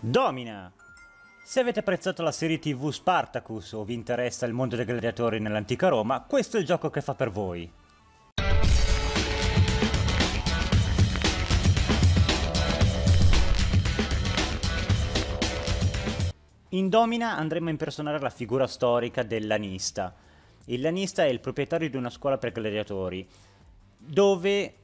Domina! Se avete apprezzato la serie TV Spartacus o vi interessa il mondo dei gladiatori nell'antica Roma, questo è il gioco che fa per voi. In Domina andremo a impersonare la figura storica del lanista. Il lanista è il proprietario di una scuola per gladiatori, dove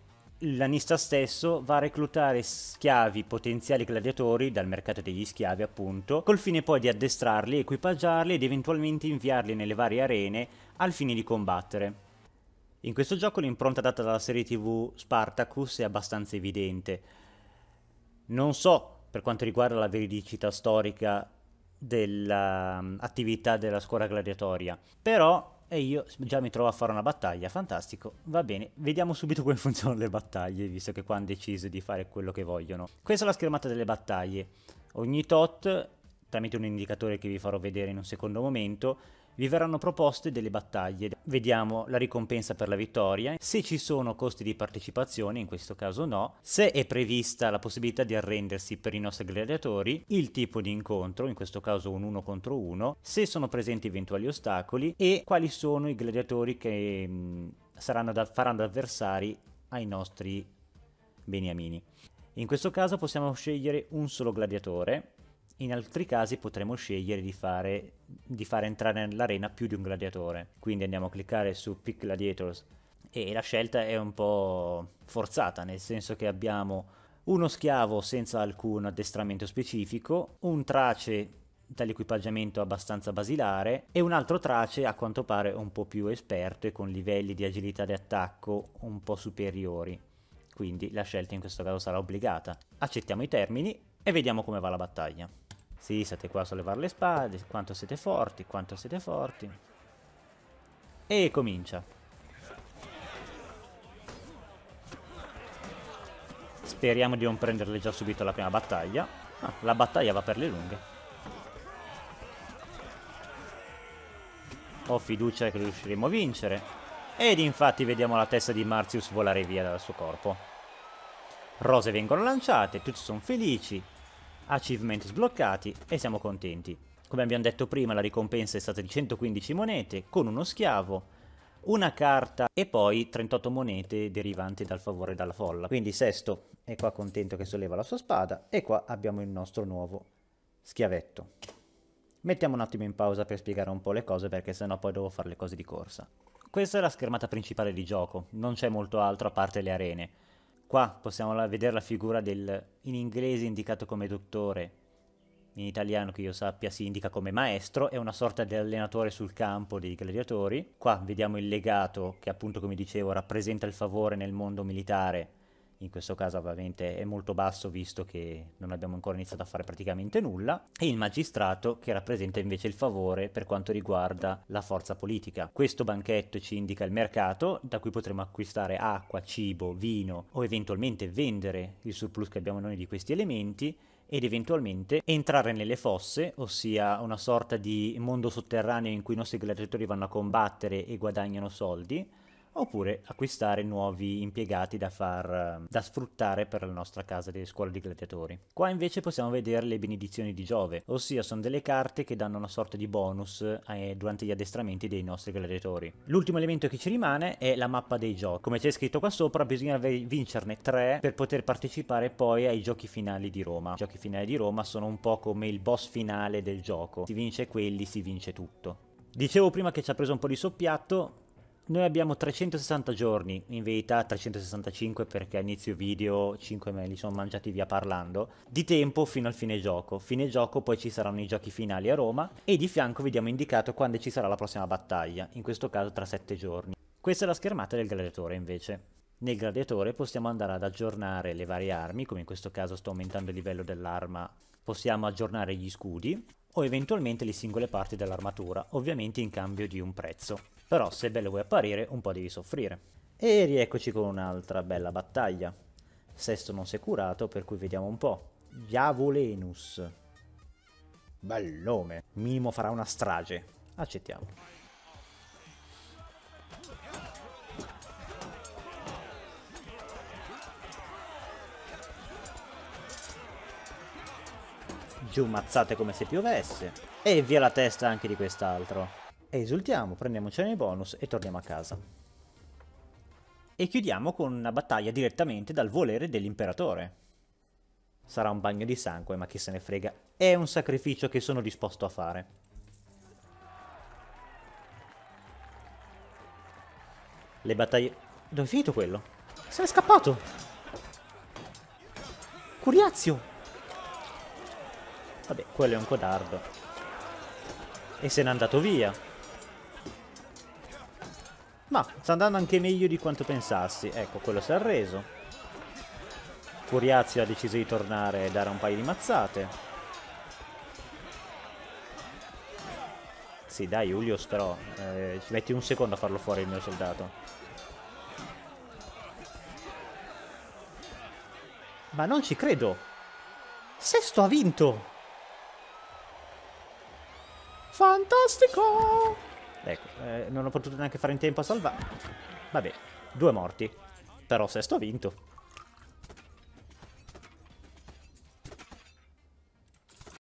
l'anista stesso va a reclutare schiavi, potenziali gladiatori, dal mercato degli schiavi appunto, col fine poi di addestrarli, equipaggiarli ed eventualmente inviarli nelle varie arene al fine di combattere. In questo gioco l'impronta data dalla serie tv Spartacus è abbastanza evidente. Non so, per quanto riguarda la veridicità storica dell'attività mm, della scuola gladiatoria, però e io già mi trovo a fare una battaglia, fantastico, va bene, vediamo subito come funzionano le battaglie, visto che qua hanno deciso di fare quello che vogliono. Questa è la schermata delle battaglie, ogni tot, tramite un indicatore che vi farò vedere in un secondo momento, vi verranno proposte delle battaglie. Vediamo la ricompensa per la vittoria, se ci sono costi di partecipazione, in questo caso no, se è prevista la possibilità di arrendersi per i nostri gladiatori, il tipo di incontro, in questo caso un 1 contro 1, se sono presenti eventuali ostacoli e quali sono i gladiatori che mh, mm, da, faranno avversari ai nostri beniamini. In questo caso possiamo scegliere un solo gladiatore in altri casi potremo scegliere di fare, di fare entrare nell'arena più di un gladiatore. Quindi andiamo a cliccare su Pick Gladiators e la scelta è un po' forzata, nel senso che abbiamo uno schiavo senza alcun addestramento specifico, un trace dall'equipaggiamento abbastanza basilare e un altro trace a quanto pare un po' più esperto e con livelli di agilità di attacco un po' superiori. Quindi la scelta in questo caso sarà obbligata. Accettiamo i termini e vediamo come va la battaglia. Sì, state qua a sollevare le spade, quanto siete forti, quanto siete forti. E comincia. Speriamo di non prenderle già subito la prima battaglia. Ah, la battaglia va per le lunghe. Ho fiducia che riusciremo a vincere. Ed infatti vediamo la testa di Marzius volare via dal suo corpo. Rose vengono lanciate, tutti sono felici, achievement sbloccati e siamo contenti. Come abbiamo detto prima la ricompensa è stata di 115 monete con uno schiavo, una carta e poi 38 monete derivanti dal favore dalla folla. Quindi Sesto è qua contento che solleva la sua spada e qua abbiamo il nostro nuovo schiavetto. Mettiamo un attimo in pausa per spiegare un po' le cose perché sennò poi devo fare le cose di corsa. Questa è la schermata principale di gioco, non c'è molto altro a parte le arene. Qua possiamo la, vedere la figura del, in inglese indicato come dottore, in italiano che io sappia si indica come maestro, è una sorta di allenatore sul campo dei gladiatori. Qua vediamo il legato che appunto come dicevo rappresenta il favore nel mondo militare in questo caso ovviamente è molto basso visto che non abbiamo ancora iniziato a fare praticamente nulla, e il magistrato che rappresenta invece il favore per quanto riguarda la forza politica. Questo banchetto ci indica il mercato da cui potremo acquistare acqua, cibo, vino o eventualmente vendere il surplus che abbiamo noi di questi elementi ed eventualmente entrare nelle fosse, ossia una sorta di mondo sotterraneo in cui i nostri gladiatori vanno a combattere e guadagnano soldi, oppure acquistare nuovi impiegati da, far, da sfruttare per la nostra casa delle scuole di gladiatori. Qua invece possiamo vedere le benedizioni di Giove, ossia sono delle carte che danno una sorta di bonus eh, durante gli addestramenti dei nostri gladiatori. L'ultimo elemento che ci rimane è la mappa dei giochi. Come c'è scritto qua sopra bisogna vincerne tre per poter partecipare poi ai giochi finali di Roma. I giochi finali di Roma sono un po' come il boss finale del gioco, si vince quelli, si vince tutto. Dicevo prima che ci ha preso un po' di soppiatto, noi abbiamo 360 giorni, in verità 365 perché a inizio video 5 me li sono mangiati via parlando, di tempo fino al fine gioco. Fine gioco poi ci saranno i giochi finali a Roma e di fianco vediamo indicato quando ci sarà la prossima battaglia, in questo caso tra 7 giorni. Questa è la schermata del gladiatore invece. Nel gladiatore possiamo andare ad aggiornare le varie armi, come in questo caso sto aumentando il livello dell'arma, possiamo aggiornare gli scudi o eventualmente le singole parti dell'armatura, ovviamente in cambio di un prezzo però se bello vuoi apparire un po' devi soffrire. E rieccoci con un'altra bella battaglia. Sesto non si è curato, per cui vediamo un po'. Diavolenus. Bellome. Mimo farà una strage. Accettiamo. Giù mazzate come se piovesse. E via la testa anche di quest'altro esultiamo, prendiamocene i bonus e torniamo a casa. E chiudiamo con una battaglia direttamente dal volere dell'imperatore. Sarà un bagno di sangue, ma chi se ne frega. È un sacrificio che sono disposto a fare. Le battaglie... Dove è finito quello? Se n'è scappato! Curiazio! Vabbè, quello è un codardo. E se n'è andato via. Ma sta andando anche meglio di quanto pensassi. Ecco, quello si è arreso. Furiazio ha deciso di tornare e dare un paio di mazzate. Sì, dai, Julius, però. Eh, ci metti un secondo a farlo fuori il mio soldato. Ma non ci credo. Sesto ha vinto. Fantastico! Ecco, eh, non ho potuto neanche fare in tempo a salvare. Vabbè, due morti. Però sesto ha vinto.